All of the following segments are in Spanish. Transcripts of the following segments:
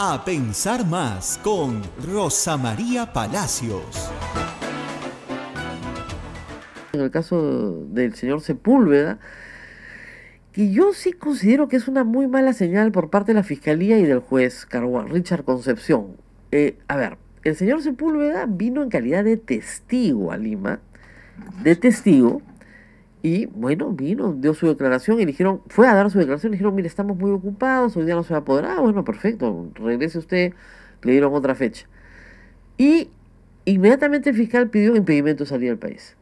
A Pensar Más con Rosa María Palacios. En el caso del señor Sepúlveda, que yo sí considero que es una muy mala señal por parte de la Fiscalía y del juez Caruán, Richard Concepción. Eh, a ver, el señor Sepúlveda vino en calidad de testigo a Lima, de testigo, y bueno, vino, dio su declaración y dijeron, fue a dar su declaración, dijeron, mire, estamos muy ocupados, hoy día no se va a poder. Ah, bueno, perfecto, regrese usted, le dieron otra fecha. Y inmediatamente el fiscal pidió impedimento de salir del país.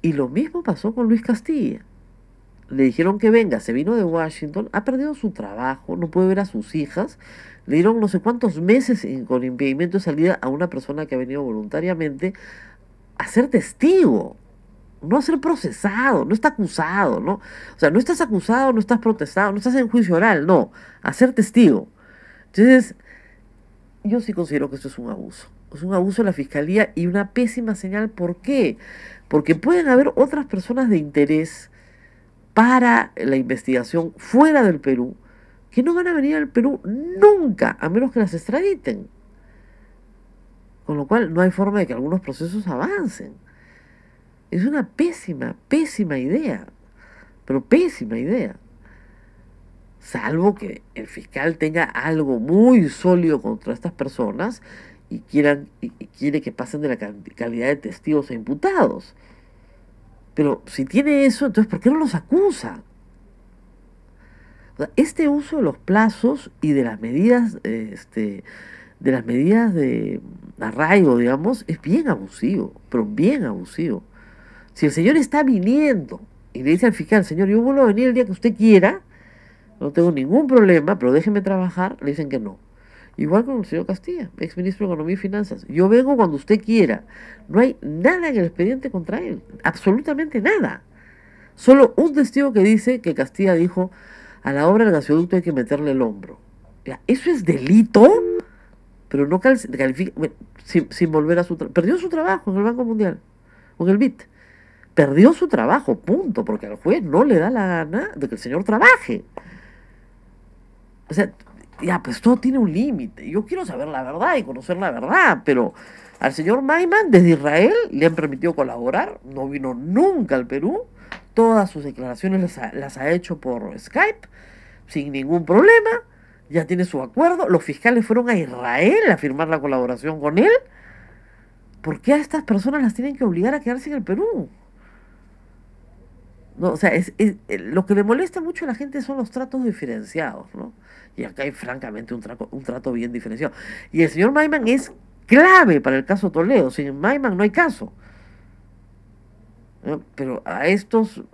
Y lo mismo pasó con Luis Castilla. Le dijeron que venga, se vino de Washington, ha perdido su trabajo, no puede ver a sus hijas. Le dieron no sé cuántos meses con impedimento de salida a una persona que ha venido voluntariamente a ser testigo no a ser procesado, no está acusado, ¿no? O sea, no estás acusado, no estás protestado, no estás en juicio oral, no, a ser testigo. Entonces, yo sí considero que esto es un abuso. Es un abuso de la fiscalía y una pésima señal. ¿Por qué? Porque pueden haber otras personas de interés para la investigación fuera del Perú que no van a venir al Perú nunca, a menos que las extraditen. Con lo cual, no hay forma de que algunos procesos avancen. Es una pésima, pésima idea, pero pésima idea. Salvo que el fiscal tenga algo muy sólido contra estas personas y, quieran, y, quiere que pasen de la calidad de testigos a imputados. Pero si tiene eso, entonces ¿por qué no los acusa? este uso de los plazos y de las medidas, este, de las medidas de arraigo, digamos, es bien abusivo, pero bien abusivo. Si el señor está viniendo y le dice al fiscal, señor, yo vuelvo a venir el día que usted quiera, no tengo ningún problema, pero déjeme trabajar, le dicen que no. Igual con el señor Castilla, ex ministro de Economía y Finanzas. Yo vengo cuando usted quiera. No hay nada en el expediente contra él, absolutamente nada. Solo un testigo que dice que Castilla dijo, a la obra del gasoducto hay que meterle el hombro. ¿Eso es delito? Pero no califica, sin, sin, volver a su trabajo. Perdió su trabajo en el Banco Mundial, con el BIT perdió su trabajo, punto, porque al juez no le da la gana de que el señor trabaje. O sea, ya, pues todo tiene un límite. Yo quiero saber la verdad y conocer la verdad, pero al señor Maiman desde Israel le han permitido colaborar, no vino nunca al Perú, todas sus declaraciones las ha, las ha hecho por Skype, sin ningún problema, ya tiene su acuerdo, los fiscales fueron a Israel a firmar la colaboración con él. ¿Por qué a estas personas las tienen que obligar a quedarse en el Perú? ¿no? O sea, es, eh, lo que le molesta mucho a la gente son los tratos diferenciados, ¿no? Y acá hay francamente un, un trato bien diferenciado. Y el señor Maiman es clave para el caso Toledo. Sin Maiman no hay caso. Pero a estos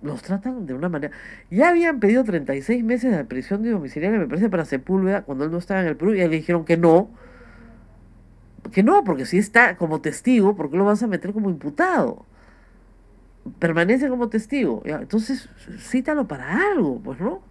los tratan de una manera. Ya habían pedido 36 meses de prisión de domiciliaria, me parece, para Sepúlveda cuando él no estaba en el Perú y le dijeron que no. Que no, porque si está como testigo, ¿por qué lo vas a meter como imputado? permanece como testigo. Entonces, cítalo para algo, pues, ¿no?